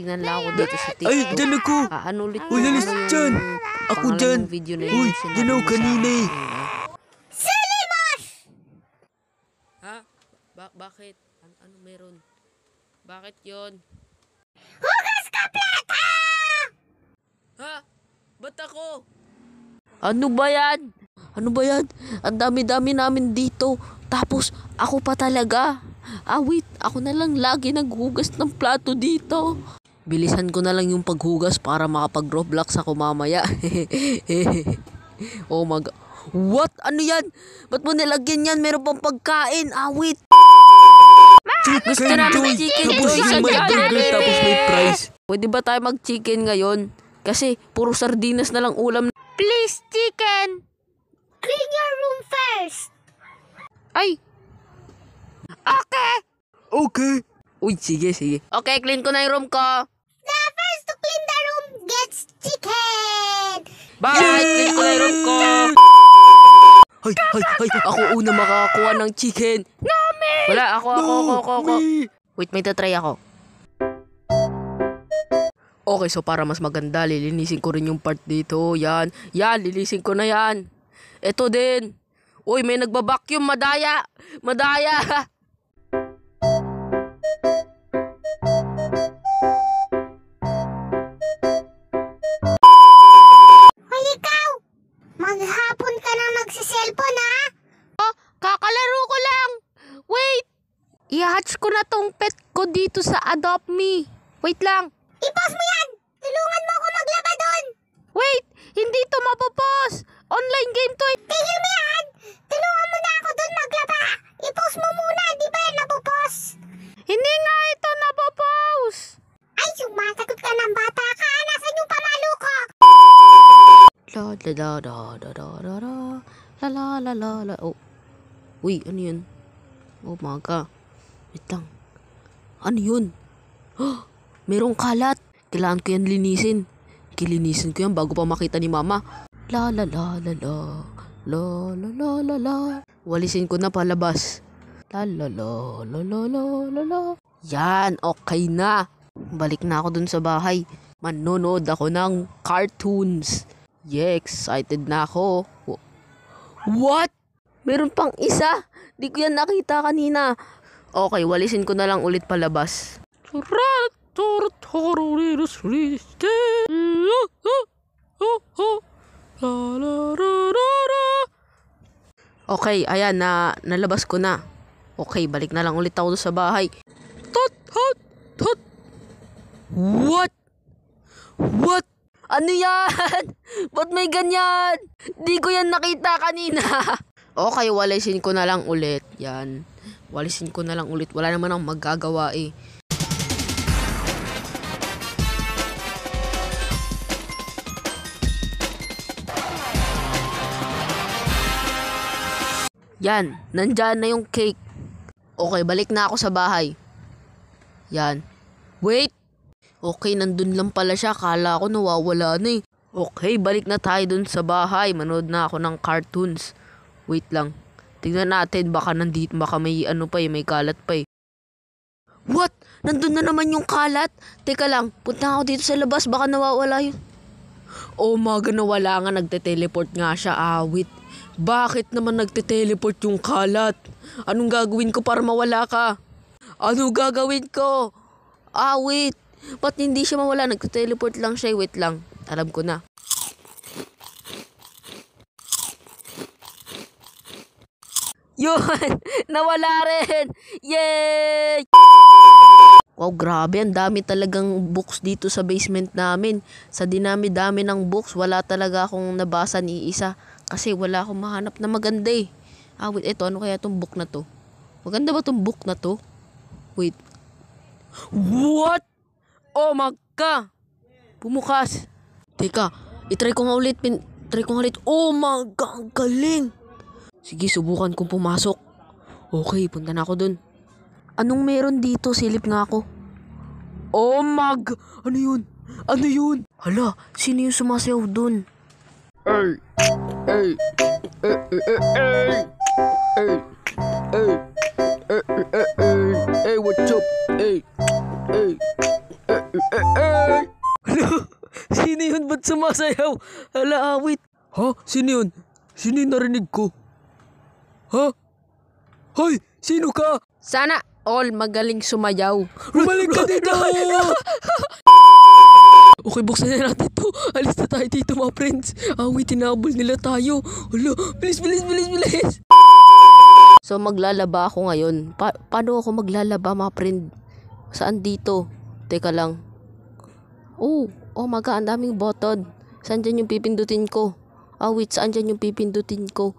titingnan lang ako dito sa TikTok. Ay, dyan ako! Ah, ano ulit? Uy, alis dyan! Ako dyan! Video na Uy, dyan ako kanina eh! eh. Silimos! Ha? Ba bakit? An ano meron? Bakit yon? Hugas ka plata! Ha? Ba't ako? Ano ba yan? Ano ba yan? Ang dami-dami namin dito. Tapos, ako pa talaga. Ah, Ako na lang lagi naghugas ng plato dito. Bilisan ko na lang yung paghugas para makapag-Roblox ako mamaya. oh my God. What? Ano yan? Ba't mo nilagyan yan? Meron pang pagkain. Awit. Ah, gusto namin chicken joy. Sa burger tapos may price. Pwede ba tayo mag-chicken ngayon? Kasi puro sardinas na lang ulam. Please, chicken! Clean your room first! Ay! Okay! Okay! Uy, sige, sige. Okay, clean ko na yung room ko gets chicken! Bye! Click ko na yung ko! Hoy, hoy, hoy! Ako una makakakuha ng chicken! Nami! Wala, ako, ako, ako, ako, ako. Wait, may tatry ako. Okay, so para mas maganda, lilinisin ko rin yung part dito. Yan, yan, lilisin ko na yan. Ito din. Uy, may nagbabacuum, madaya! Madaya! I-hatch ko na tong pet ko dito sa Adopt Me. Wait lang. I-pause mo yan! Tulungan mo ako maglaba doon! Wait! Hindi to mapopos! Online game to eh! Tigil mo yan! Tulungan mo na ako doon maglaba! I-pause mo muna! Di ba yan napopos? Hindi nga ito napopos! Ay, sumasagot ka ng bata ka! Nasaan yung pamalo ko? La la la la la la la la la la la la la Oh. Uy, ano yun? Oh my god. Wait lang. Ano yun? Oh, merong kalat. Kailangan ko yan linisin. Kilinisin ko yan bago pa makita ni mama. La la la la la. La la la la la. Walisin ko na palabas. La la la la la la la la. Yan, okay na. Balik na ako dun sa bahay. Manonood ako ng cartoons. Yeah, excited na ako. What? Meron pang isa? Di ko yan nakita kanina. Okay, walisin ko na lang ulit palabas. Okay, ayan, na, nalabas ko na. Okay, balik na lang ulit ako sa bahay. Tot, hot, tot. What? What? Ano yan? Ba't may ganyan? Di ko yan nakita kanina. okay, walisin ko na lang ulit. Yan. Walisin ko na lang ulit. Wala naman akong magagawa eh. Yan, nandyan na yung cake. Okay, balik na ako sa bahay. Yan. Wait! Okay, nandun lang pala siya. Kala ko nawawala na eh. Okay, balik na tayo dun sa bahay. Manood na ako ng cartoons. Wait lang. Tingnan natin, baka nandito, baka may ano pa eh, may kalat pa eh. What? Nandun na naman yung kalat? Teka lang, punta ako dito sa labas, baka nawawala yun. O oh, mga nawala nga, nagte-teleport nga siya, awit. Bakit naman nagte-teleport yung kalat? Anong gagawin ko para mawala ka? Ano gagawin ko? Awit! Ba't hindi siya mawala? Nagte-teleport lang siya, wait lang. Alam ko na. Yun! Nawala rin! Yay! Wow, grabe. Ang dami talagang books dito sa basement namin. Sa dinami-dami ng books, wala talaga akong nabasa ni isa. Kasi wala akong mahanap na maganda eh. Ah, wait. Ito, ano kaya itong book na to? Maganda ba itong book na to? Wait. What? Oh, magka! Bumukas! Teka, itry ko nga ulit. Pin try ko nga ulit. Oh, magagaling! Sige, subukan kong pumasok. Okay, punta na ako dun. Anong meron dito? Silip nga ako. Oh mag! Ano yun? Ano yun? Hala, sino yung sumasayaw dun? Ay! Ay! Ay! Ay! Ay! Ay! Ay! Ay! Ay! Ay! What's up? Ay! Ay! Ay! Ay! Ay! Sino yun? Ba't sumasayaw? Hala, awit! Ha? Sino yun? Sino yung narinig ko? Ha? Hoy! Sino ka? Sana all magaling sumayaw. Bumalik ka dito! Okay, buksan na natin to. Alis na tayo dito mga friends. Awi, tinabol nila tayo. Hala, bilis, bilis, bilis, bilis. So maglalaba ako ngayon. Pa- paano ako maglalaba mga friend? Saan dito? Teka lang. Oh, oh my god, ang daming button. Saan dyan yung pipindutin ko? Awit, saan dyan yung pipindutin ko?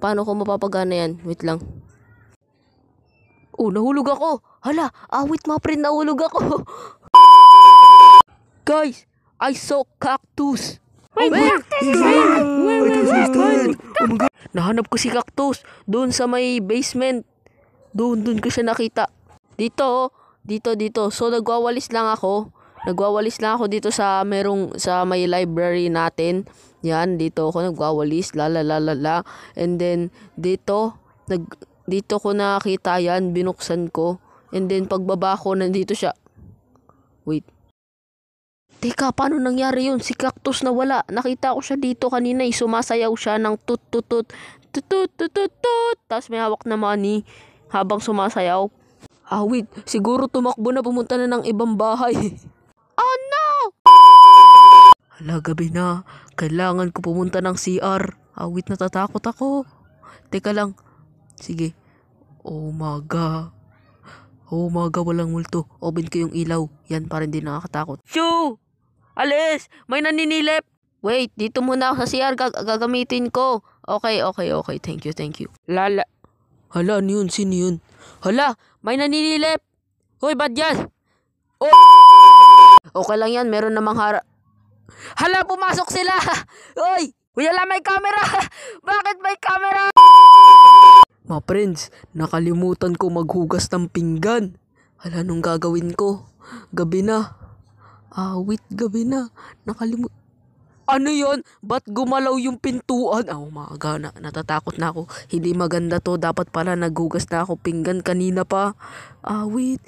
Paano ko mapapagana yan? Wait lang. Oh, nahulog ako. Hala, awit ah, mga friend, nahulog ako. Guys, I saw cactus. oh, cactus! Wait, oh Nahanap ko si cactus doon sa may basement. Doon, doon ko siya nakita. Dito, oh. dito, dito. So, nagwawalis lang ako. Nagwawalis lang ako dito sa merong sa may library natin. Yan, dito ako nagwawalis, la la la la la. And then dito nag dito ko nakita yan, binuksan ko. And then pagbaba ko nandito siya. Wait. Teka, paano nangyari yun? Si Cactus na wala. Nakita ko siya dito kanina. Eh. Sumasayaw siya ng tut tut tut tut tut tut tut. tut. Tapos may hawak na money habang sumasayaw. Ah, wait. Siguro tumakbo na pumunta na ng ibang bahay. Oh no! Hala, gabi na. Kailangan ko pumunta ng CR. Awit natatakot ako. Teka lang. Sige. Oh Umaga. Umaga oh walang multo. Open ko yung ilaw. Yan para hindi nakakatakot. Chu! Alis! May naninilip! Wait, dito muna ako sa CR. Gag gagamitin ko. Okay, okay, okay. Thank you, thank you. Lala. Hala, ano yun? Sino yun? Hala, may naninilip! Hoy, badyas! Oh! Okay lang yan, meron namang hara... Hala, pumasok sila! Oy! Kuya may camera! Bakit may camera? Mga friends, nakalimutan ko maghugas ng pinggan. Hala, nung gagawin ko? Gabi na. Awit, gabi na. Nakalimutan ano yon? Ba't gumalaw yung pintuan? Oh, ah, maaga na. Natatakot na ako. Hindi maganda to. Dapat pala naghugas na ako pinggan kanina pa. Awit.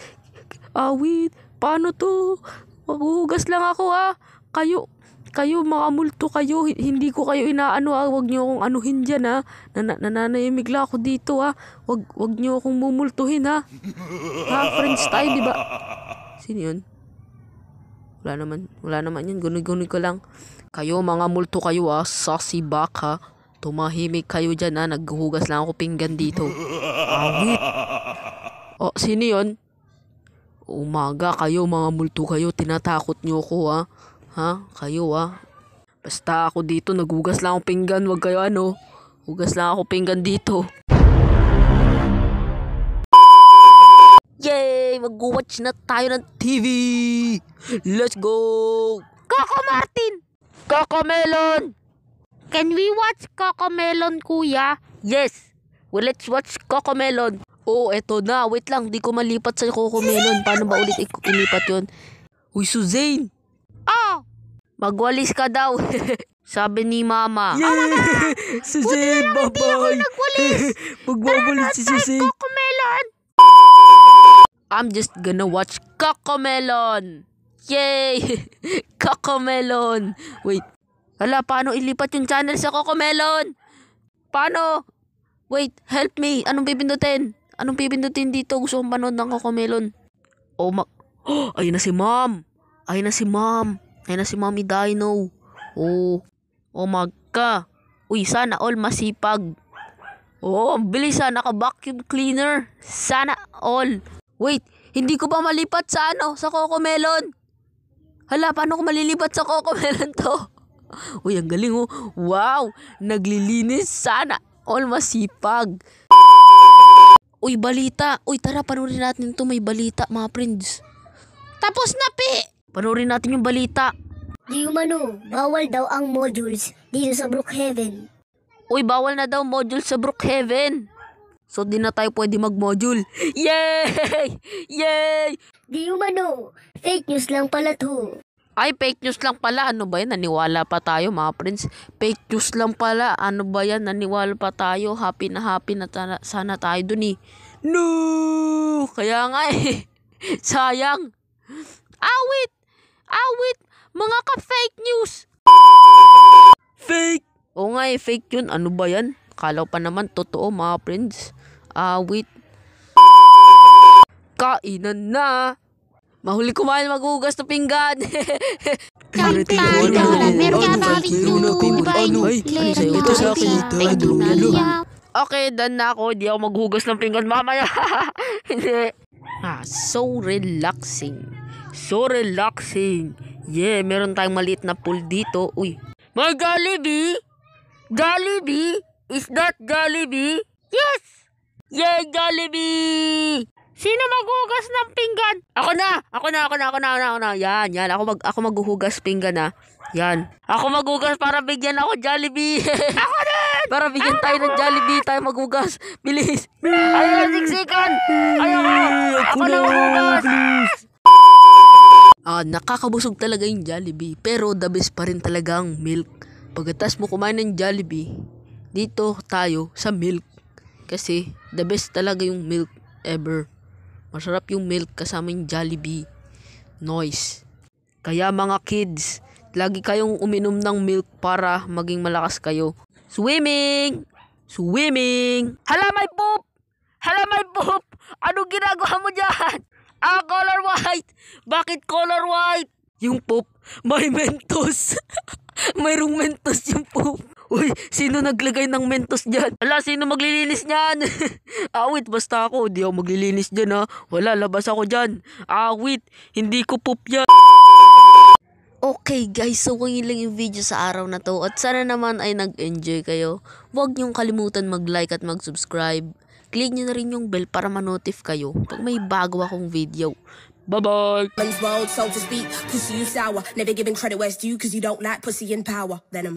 Awit. Paano to? Maghuhugas lang ako ah. Kayo, kayo mga multo kayo. Hindi ko kayo inaano ah. Huwag niyo akong anuhin dyan ah. Nan nananayamigla ako dito ah. Huwag, huwag niyo akong mumultuhin ah. ha. Ha, friends tayo ba? Sino yun? Wala naman. Wala naman yan. Guni-guni ko lang. Kayo mga multo kayo ah. Sassy baka. Ah. Tumahimik kayo dyan ah. Naghuhugas lang ako pinggan dito. Awit. Oh, sino yun? Umaga kayo mga multo kayo, tinatakot nyo ako ha. Ha? Kayo ha. Basta ako dito, nagugas lang akong pinggan, wag kayo ano. Hugas lang ako pinggan dito. Yay! Mag-watch na tayo ng TV! Let's go! Coco Martin! Coco Melon! Can we watch Coco Melon, kuya? Yes! Well, let's watch Coco Melon. Oh, eto na. Wait lang, di ko malipat sa Coco Melon. Paano ba ulit ilipat yon? Uy, Suzanne! Oh! Ah! Magwalis ka daw. Sabi ni Mama. Yeah! Oh, Suzanne, bye-bye! Buti na lang hindi ako nagwalis! Magwawalis si Suzanne! Coco Melon! I'm just gonna watch Coco Melon! Yay! Coco Melon! Wait. Hala, paano ilipat yung channel sa Coco Melon? Paano? Wait, help me. Anong pipindutin? Anong pipindutin dito? Gusto kong panood ng kokomelon. Oh, ma... Oh, ayun na si ma'am! Ayun na si ma'am! Ayun na si mommy Dino! Oh, oh magka! Uy, sana all masipag! Oh, bilis sana ah. naka vacuum cleaner! Sana all! Wait, hindi ko pa malipat sa ano, sa kokomelon! Hala, paano ko malilipat sa kokomelon to? Uy, ang galing oh! Wow! Naglilinis sana! All masipag! Uy, balita. Uy, tara, panoorin natin ito. May balita, mga friends. Tapos na, pi! Panoorin natin yung balita. Di umano, bawal daw ang modules dito sa Brookhaven. Uy, bawal na daw modules sa Brookhaven. So, di na tayo pwede mag-module. Yay! Yay! Di umano, fake news lang pala to. Ay, fake news lang pala. Ano ba yan? Naniwala pa tayo, mga friends. Fake news lang pala. Ano ba yan? Naniwala pa tayo. Happy na happy na ta- sana tayo dun eh. No! Kaya nga eh. Sayang. Awit! Awit! Mga ka-fake news! Fake! Oo nga eh, fake yun. Ano ba yan? Kalaw pa naman totoo, mga friends. Awit. Kainan na! Mahuli ko man magugas ng pinggan. Kantado na meron ka Ito sa akin Okay, done na ako. Hindi ako maghugas ng pinggan mamaya. Hindi. Ah, so relaxing. So relaxing. Yeah, meron tayong maliit na pool dito. Uy. My Jollibee? Jollibee? Is that Jollibee? Yes! Yay, yeah, Jollibee! Sino maghugas ng pinggan? Ako na! Ako na! Ako na! Ako na! Ako na! Ako na. Yan! Yan! Ako, mag, ako maghuhugas pinggan na. Ah. Yan. Ako maghugas para bigyan ako Jollibee. ako din! Para bigyan tayo ng Jollibee. Tayo maghugas. Bilis! Ayaw siksikan! Ayoko! Ako na maghugas! Ah, nakakabusog talaga yung Jollibee. Pero the best pa rin talaga ang milk. Pagkatas mo kumain ng Jollibee, dito tayo sa milk. Kasi the best talaga yung milk ever. Masarap yung milk kasama yung Jollibee. Noise. Kaya mga kids, lagi kayong uminom ng milk para maging malakas kayo. Swimming! Swimming! Hala my poop! Hala my poop! Ano ginagawa mo dyan? Ah, color white! Bakit color white? Yung poop, may mentos. Mayroong mentos yung poop. Uy, sino naglagay ng mentos dyan? Wala, sino maglilinis niyan? Awit, basta ako. Di ako maglilinis dyan ha. Wala, labas ako dyan. Awit, hindi ko pupya. Okay guys, so kung yun lang yung video sa araw na to at sana naman ay nag-enjoy kayo. Huwag niyong kalimutan mag-like at mag-subscribe. Click niyo na rin yung bell para ma manotif kayo pag may bago akong video. Bye-bye! Unrolled, so to speak, pussy you sour, never giving credit where's due cause you don't like pussy in power. Venom.